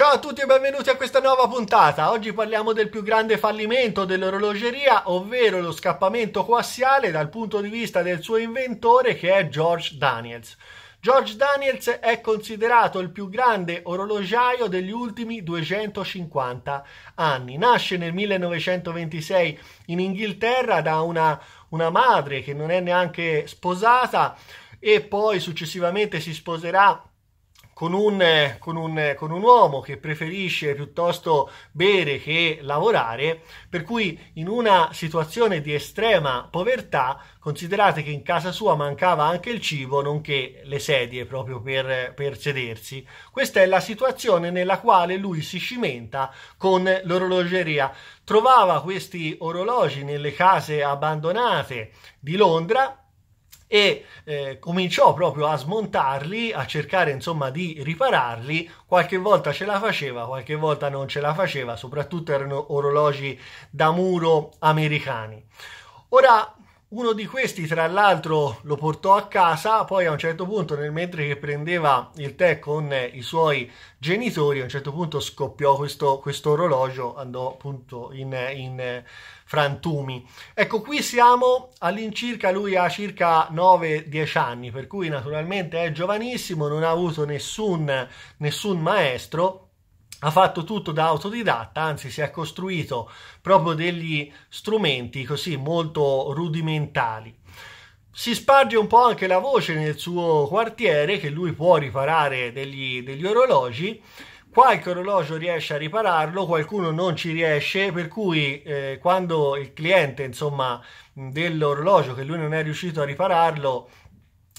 Ciao a tutti e benvenuti a questa nuova puntata. Oggi parliamo del più grande fallimento dell'orologeria, ovvero lo scappamento coassiale dal punto di vista del suo inventore che è George Daniels. George Daniels è considerato il più grande orologiaio degli ultimi 250 anni. Nasce nel 1926 in Inghilterra da una, una madre che non è neanche sposata e poi successivamente si sposerà con un, con, un, con un, uomo che preferisce piuttosto bere che lavorare, per cui in una situazione di estrema povertà, considerate che in casa sua mancava anche il cibo, nonché le sedie proprio per, per sedersi. Questa è la situazione nella quale lui si cimenta con l'orologeria. Trovava questi orologi nelle case abbandonate di Londra e eh, cominciò proprio a smontarli, a cercare insomma di ripararli, qualche volta ce la faceva, qualche volta non ce la faceva, soprattutto erano orologi da muro americani. Ora uno di questi, tra l'altro, lo portò a casa, poi a un certo punto, nel mentre che prendeva il tè con eh, i suoi genitori, a un certo punto scoppiò questo, questo orologio, andò appunto in, in eh, frantumi. Ecco, qui siamo all'incirca, lui ha circa 9-10 anni, per cui naturalmente è giovanissimo, non ha avuto nessun, nessun maestro, ha fatto tutto da autodidatta, anzi si è costruito proprio degli strumenti così molto rudimentali. Si sparge un po' anche la voce nel suo quartiere che lui può riparare degli, degli orologi qualche orologio riesce a ripararlo, qualcuno non ci riesce, per cui eh, quando il cliente insomma, dell'orologio che lui non è riuscito a ripararlo,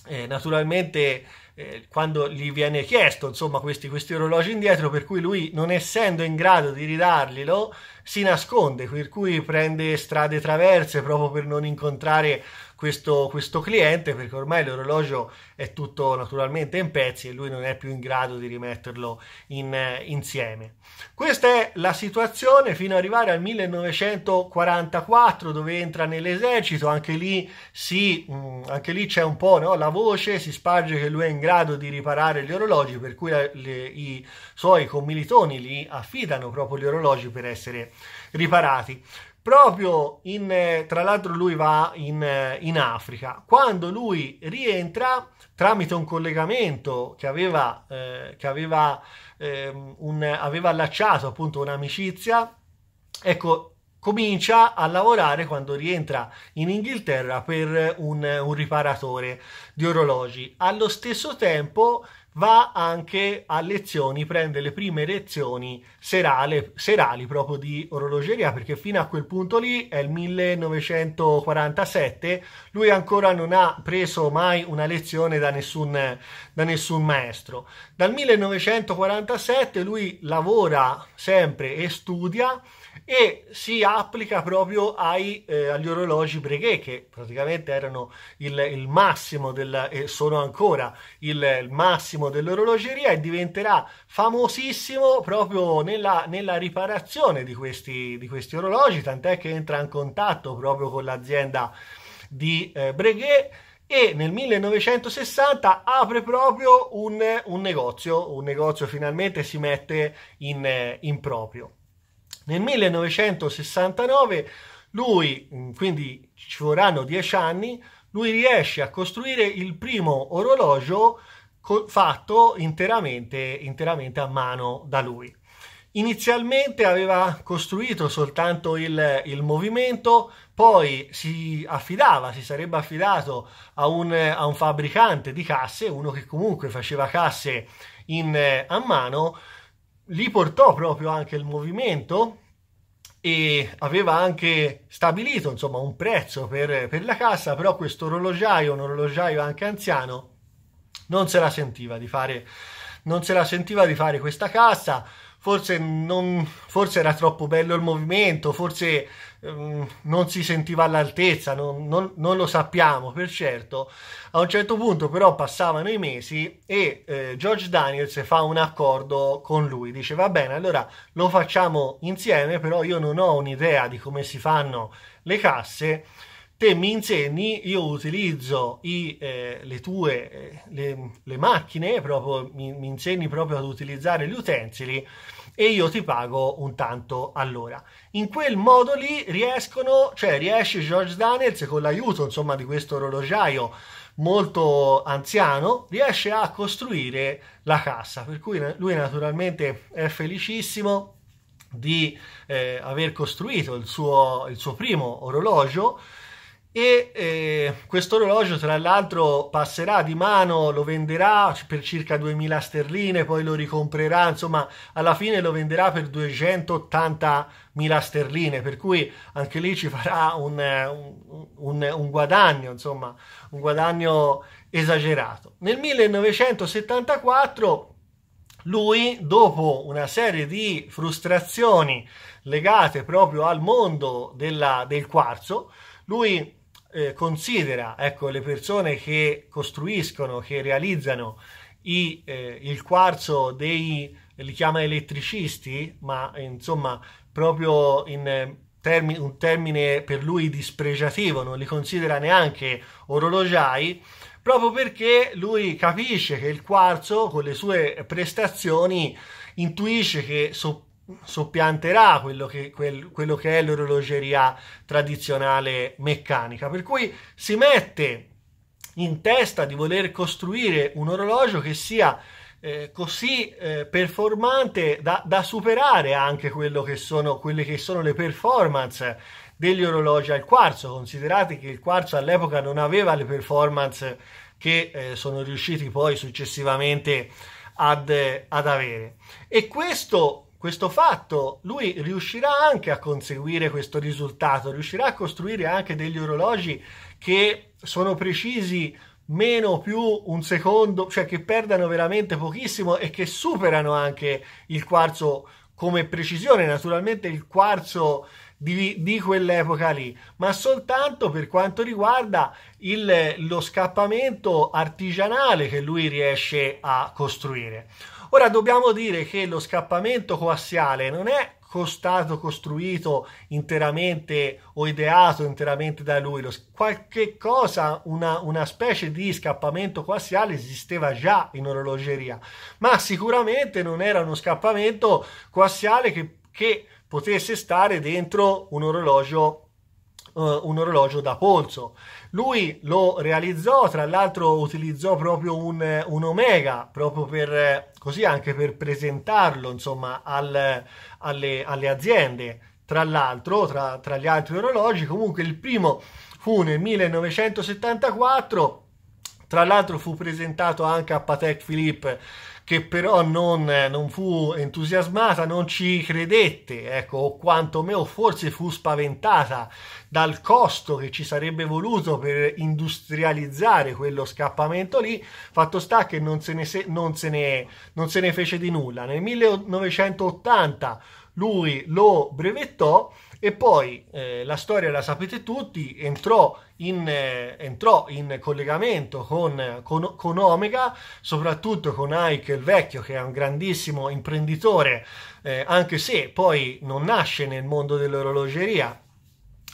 eh, naturalmente eh, quando gli viene chiesto insomma, questi, questi, orologi indietro, per cui lui non essendo in grado di ridarglielo si nasconde, per cui prende strade traverse proprio per non incontrare questo, questo cliente perché ormai l'orologio è tutto naturalmente in pezzi e lui non è più in grado di rimetterlo in, eh, insieme. Questa è la situazione fino ad arrivare al 1944 dove entra nell'esercito, anche lì, si, mm, anche lì c'è un po' no? la voce, si sparge che lui è in grado di riparare gli orologi per cui le, i suoi commilitoni gli affidano proprio gli orologi per essere riparati proprio in, eh, tra l'altro lui va in, eh, in, Africa, quando lui rientra tramite un collegamento che aveva, eh, che aveva, eh, un, aveva allacciato appunto un'amicizia, ecco, comincia a lavorare quando rientra in Inghilterra per un, un riparatore di orologi. Allo stesso tempo va anche a lezioni, prende le prime lezioni serale, serali proprio di orologeria, perché fino a quel punto lì è il 1947, lui ancora non ha preso mai una lezione da nessun, da nessun maestro. Dal 1947 lui lavora sempre e studia e si applica proprio ai, eh, agli orologi Breguet che praticamente erano il, il massimo del, e sono ancora il, il, massimo dell'orologeria e diventerà famosissimo proprio nella, nella riparazione di questi, di questi orologi tant'è che entra in contatto proprio con l'azienda di eh, Breguet e nel 1960 apre proprio un, un, negozio, un negozio finalmente si mette in, in proprio. Nel 1969 lui, mm, quindi ci vorranno dieci anni, lui riesce a costruire il primo orologio fatto interamente, interamente a mano da lui. Inizialmente aveva costruito soltanto il, il, movimento, poi si affidava, si sarebbe affidato a un, a un, fabbricante di casse, uno che comunque faceva casse in, eh, a mano, li portò proprio anche il movimento e aveva anche stabilito insomma un prezzo per, per la cassa però questo orologiaio un orologiaio anche anziano non se la sentiva di fare non se la sentiva di fare questa cassa forse, non, forse era troppo bello il movimento, forse ehm, non si sentiva all'altezza, non, non, non, lo sappiamo per certo. A un certo punto però passavano i mesi e eh, George Daniels fa un accordo con lui, dice va bene, allora lo facciamo insieme, però io non ho un'idea di come si fanno le casse te mi insegni, io utilizzo i, eh, le tue eh, le, le, macchine, proprio, mi, mi, insegni proprio ad utilizzare gli utensili e io ti pago un tanto all'ora. In quel modo lì riescono, cioè riesce George Daniels con l'aiuto insomma di questo orologiaio molto anziano, riesce a costruire la cassa, per cui lui naturalmente è felicissimo di eh, aver costruito il suo, il suo primo orologio e eh, questo orologio tra l'altro passerà di mano, lo venderà per circa 2000 sterline, poi lo ricomprerà, insomma alla fine lo venderà per 280.000 sterline, per cui anche lì ci farà un, un, un, un guadagno, insomma un guadagno esagerato. Nel 1974 lui, dopo una serie di frustrazioni legate proprio al mondo della, del quarzo, lui eh, considera ecco, le persone che costruiscono, che realizzano i, eh, il quarzo dei, li chiama elettricisti, ma insomma proprio in eh, termi, un termine per lui dispregiativo, non li considera neanche orologiai, proprio perché lui capisce che il quarzo con le sue prestazioni intuisce che sopporta soppianterà quello che, quel, quello che è l'orologeria tradizionale meccanica. Per cui si mette in testa di voler costruire un orologio che sia eh, così eh, performante da, da, superare anche quello che sono, quelle che sono le performance degli orologi al quarzo. Considerate che il quarzo all'epoca non aveva le performance che eh, sono riusciti poi successivamente ad, eh, ad avere. E questo questo fatto lui riuscirà anche a conseguire questo risultato, riuscirà a costruire anche degli orologi che sono precisi meno più un secondo, cioè che perdano veramente pochissimo e che superano anche il quarzo come precisione, naturalmente il quarzo di, di quell'epoca lì, ma soltanto per quanto riguarda il, lo scappamento artigianale che lui riesce a costruire. Ora dobbiamo dire che lo scappamento coassiale non è stato costruito interamente o ideato interamente da lui. Lo, qualche cosa, una, una specie di scappamento coassiale esisteva già in orologeria, ma sicuramente non era uno scappamento coassiale che, che potesse stare dentro un orologio eh, un orologio da polso. Lui lo realizzò, tra l'altro utilizzò proprio un, un omega, proprio per così anche per presentarlo insomma, al, alle, alle, aziende. Tra l'altro, tra, tra gli altri orologi, comunque il primo fu nel 1974, tra l'altro fu presentato anche a Patek Philippe che però non, non, fu entusiasmata, non ci credette, ecco, o quantomeno forse fu spaventata dal costo che ci sarebbe voluto per industrializzare quello scappamento lì, fatto sta che non se ne, se, non se ne, non se ne fece di nulla. Nel 1980 lui lo brevettò e poi eh, la storia la sapete tutti, entrò in, eh, entrò in collegamento con, con, con, Omega, soprattutto con Ike il vecchio che è un grandissimo imprenditore, eh, anche se poi non nasce nel mondo dell'orologeria,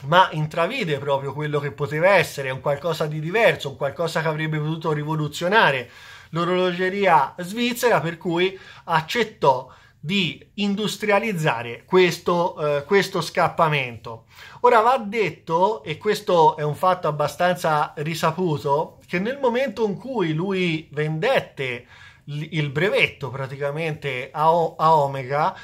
ma intravide proprio quello che poteva essere un qualcosa di diverso, un qualcosa che avrebbe potuto rivoluzionare l'orologeria svizzera, per cui accettò di industrializzare questo, eh, questo scappamento. Ora va detto, e questo è un fatto abbastanza risaputo, che nel momento in cui lui vendette il brevetto praticamente a, o- a Omega,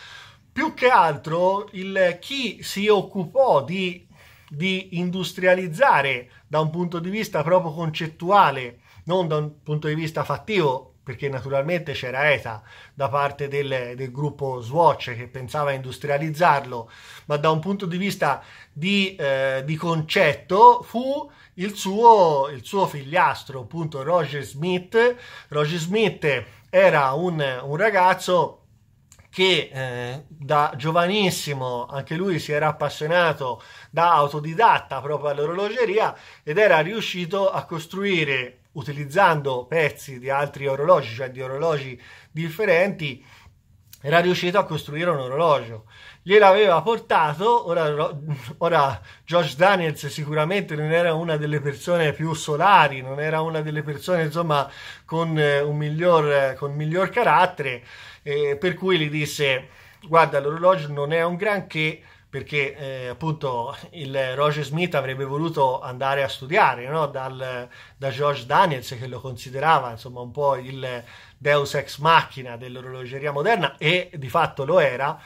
più che altro il, chi si occupò di, di industrializzare da un punto di vista proprio concettuale, non da un punto di vista fattivo, perché naturalmente c'era ETA da parte del, del gruppo Swatch che pensava a industrializzarlo, ma da un punto di vista di, eh, di concetto fu il suo, il suo, figliastro, appunto Roger Smith. Roger Smith era un, un ragazzo che eh, da giovanissimo anche lui si era appassionato da autodidatta proprio all'orologeria ed era riuscito a costruire utilizzando pezzi di altri orologi, cioè di orologi differenti, era riuscito a costruire un orologio. Gliel'aveva portato, ora, ora George Daniels sicuramente non era una delle persone più solari, non era una delle persone insomma con eh, un miglior, eh, con miglior carattere, eh, per cui gli disse guarda l'orologio non è un granché, perché eh, appunto il Roger Smith avrebbe voluto andare a studiare no? Dal, da George Daniels che lo considerava insomma un po' il deus ex machina dell'orologeria moderna e di fatto lo era,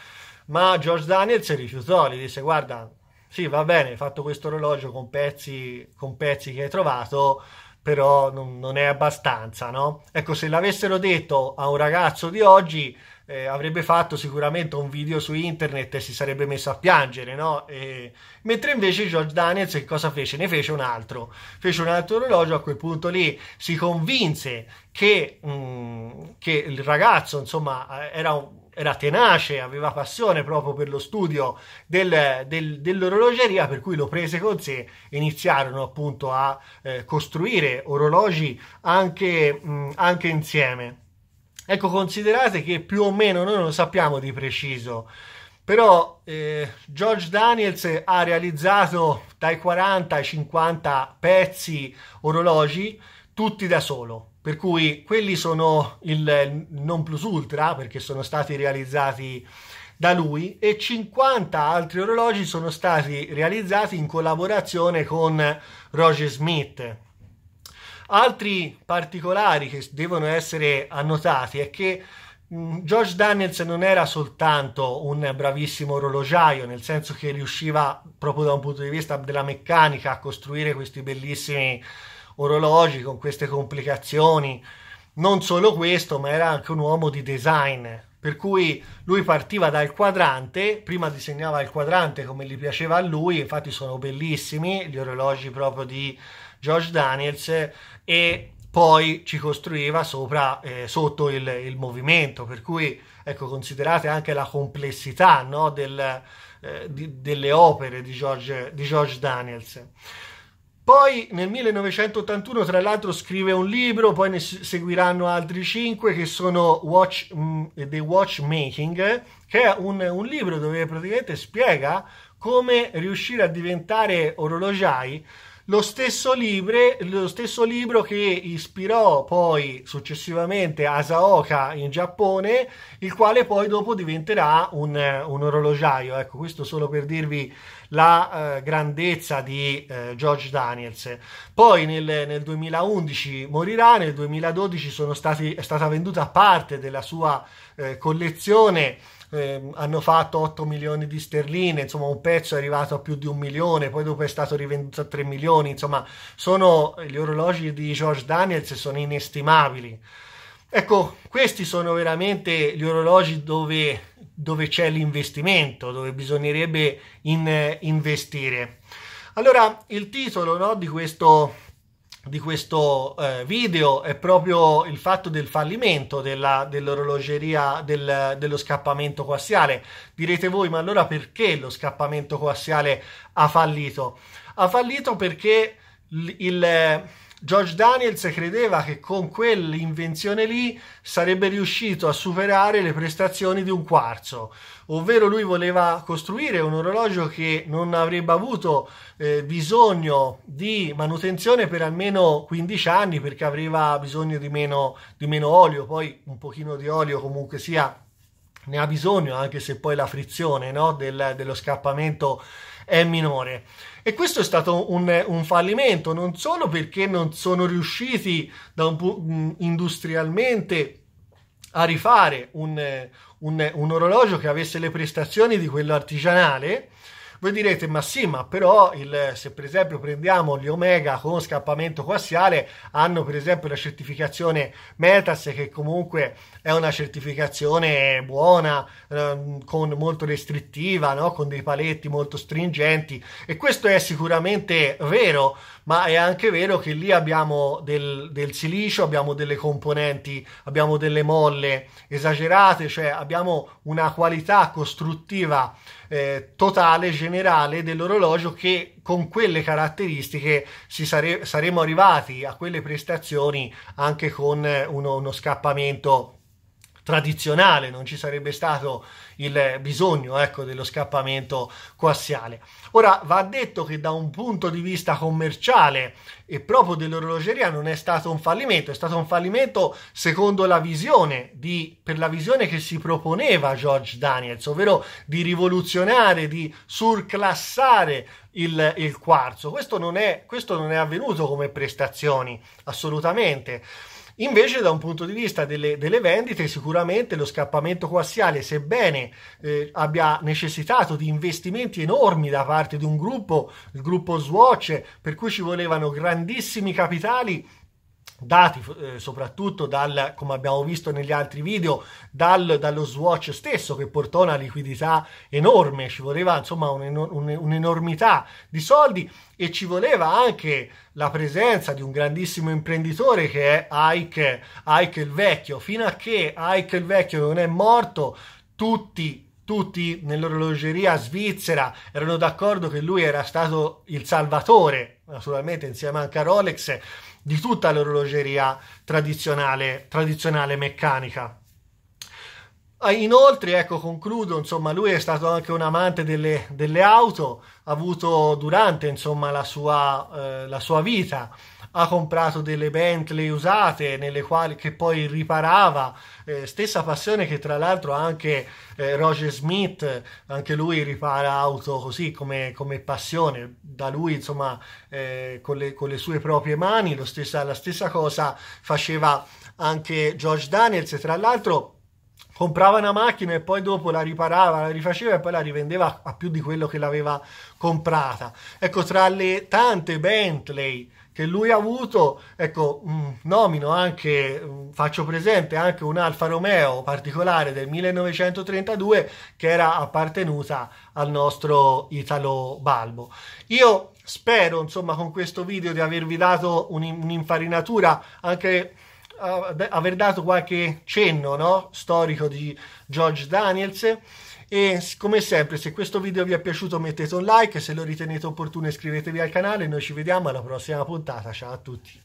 ma George Daniels rifiutò, gli disse guarda sì va bene hai fatto questo orologio con pezzi, con pezzi che hai trovato però non, non è abbastanza, no? Ecco se l'avessero detto a un ragazzo di oggi eh, avrebbe fatto sicuramente un video su internet e si sarebbe messo a piangere, no? E... Mentre invece George Daniels che cosa fece? Ne fece un altro, fece un altro orologio, a quel punto lì si convinse che, mh, mm, che il ragazzo, insomma, era un era tenace, aveva passione proprio per lo studio del, del, dell'orologeria, per cui lo prese con sé e iniziarono appunto a eh, costruire orologi anche, mh, mm, anche insieme. Ecco, considerate che più o meno noi non lo sappiamo di preciso, però eh, George Daniels ha realizzato dai 40 ai 50 pezzi orologi, tutti da solo. Per cui quelli sono il non plus ultra perché sono stati realizzati da lui e 50 altri orologi sono stati realizzati in collaborazione con Roger Smith, Altri particolari che devono essere annotati è che George mm, Daniels non era soltanto un bravissimo orologiaio, nel senso che riusciva proprio da un punto di vista della meccanica a costruire questi bellissimi orologi con queste complicazioni. Non solo questo, ma era anche un uomo di design, per cui lui partiva dal quadrante, prima disegnava il quadrante come gli piaceva a lui, infatti sono bellissimi gli orologi proprio di George Daniels e poi ci costruiva sopra, eh, sotto il, il, movimento, per cui ecco, considerate anche la complessità no, del, eh, di, delle opere di George, di George Daniels. Poi nel 1981, tra l'altro, scrive un libro, poi ne seguiranno altri cinque che sono Watch, mm, The Watchmaking, che è un, un, libro dove praticamente spiega come riuscire a diventare orologiai lo stesso, libre, lo stesso libro che ispirò poi successivamente Asaoka in Giappone, il quale poi dopo diventerà un, un orologiaio. Ecco, questo solo per dirvi la eh, grandezza di eh, George Daniels. Poi nel, nel, 2011 morirà, nel 2012 stati, è stata venduta parte della sua eh, collezione Ehm, hanno fatto 8 milioni di sterline, insomma un pezzo è arrivato a più di un milione, poi dopo è stato rivenduto a 3 milioni, insomma sono gli orologi di George Daniels sono inestimabili. Ecco, questi sono veramente gli orologi dove, dove c'è l'investimento, dove bisognerebbe in, investire. Allora, il titolo no, di questo di questo eh, video è proprio il fatto del fallimento della, dell'orologeria del, dello scappamento coassiale. Direte voi, ma allora perché lo scappamento coassiale ha fallito? Ha fallito perché il, il George Daniels credeva che con quell'invenzione lì sarebbe riuscito a superare le prestazioni di un quarzo, ovvero lui voleva costruire un orologio che non avrebbe avuto eh, bisogno di manutenzione per almeno 15 anni perché avrebbe bisogno di meno, di meno olio, poi un pochino di olio comunque sia ne ha bisogno anche se poi la frizione no, del, dello scappamento è minore. E questo è stato un, un fallimento, non solo perché non sono riusciti un, mm, industrialmente a rifare un, un orologio che avesse le prestazioni di quello artigianale, voi direte, ma sì, ma però il, se per esempio prendiamo gli Omega con scappamento coassiale, hanno per esempio la certificazione Metas, che comunque è una certificazione buona, eh, con, molto restrittiva, no? con dei paletti molto stringenti, e questo è sicuramente vero ma è anche vero che lì abbiamo del, del silicio, abbiamo delle componenti, abbiamo delle molle esagerate, cioè abbiamo una qualità costruttiva eh, totale, generale dell'orologio che con quelle caratteristiche sare- saremo arrivati a quelle prestazioni anche con eh, uno, uno scappamento tradizionale, non ci sarebbe stato il bisogno ecco, dello scappamento coassiale. Ora va detto che da un punto di vista commerciale e proprio dell'orologeria non è stato un fallimento, è stato un fallimento secondo la visione di, per la visione che si proponeva George Daniels, ovvero di rivoluzionare, di surclassare il, il quarzo. Questo non, è, questo non è avvenuto come prestazioni, assolutamente. Invece da un punto di vista delle, delle vendite sicuramente lo scappamento coassiale, sebbene eh, abbia necessitato di investimenti enormi da parte di un gruppo, il gruppo Swatch, per cui ci volevano grandissimi capitali, dati eh, soprattutto dal, come abbiamo visto negli altri video, dal, dallo Swatch stesso che portò una liquidità enorme, ci voleva insomma un, un, un'enormità di soldi e ci voleva anche la presenza di un grandissimo imprenditore che è Ike, Ike il vecchio, fino a che Ike il vecchio non è morto tutti tutti nell'orologeria svizzera erano d'accordo che lui era stato il salvatore, naturalmente insieme anche a Rolex di tutta l'orologeria tradizionale, tradizionale meccanica. Ah, inoltre, ecco, concludo, insomma, lui è stato anche un amante delle, delle auto, ha avuto durante, insomma, la sua, eh, la sua vita ha comprato delle Bentley usate nelle quali, che poi riparava, eh, stessa passione che tra l'altro anche eh, Roger Smith, anche lui ripara auto così come, come passione, da lui insomma eh, con, le, con, le, sue proprie mani, stessa, la stessa cosa faceva anche George Daniels e tra l'altro comprava una macchina e poi dopo la riparava, la rifaceva e poi la rivendeva a più di quello che l'aveva comprata. Ecco, tra le tante Bentley che lui ha avuto, ecco, mm, nomino anche, mm, faccio presente anche un Alfa Romeo particolare del 1932 che era appartenuta al nostro Italo Balbo. Io spero, insomma, con questo video di avervi dato un'infarinatura anche aver dato qualche cenno no? storico di George Daniels e come sempre se questo video vi è piaciuto mettete un like se lo ritenete opportuno iscrivetevi al canale noi ci vediamo alla prossima puntata ciao a tutti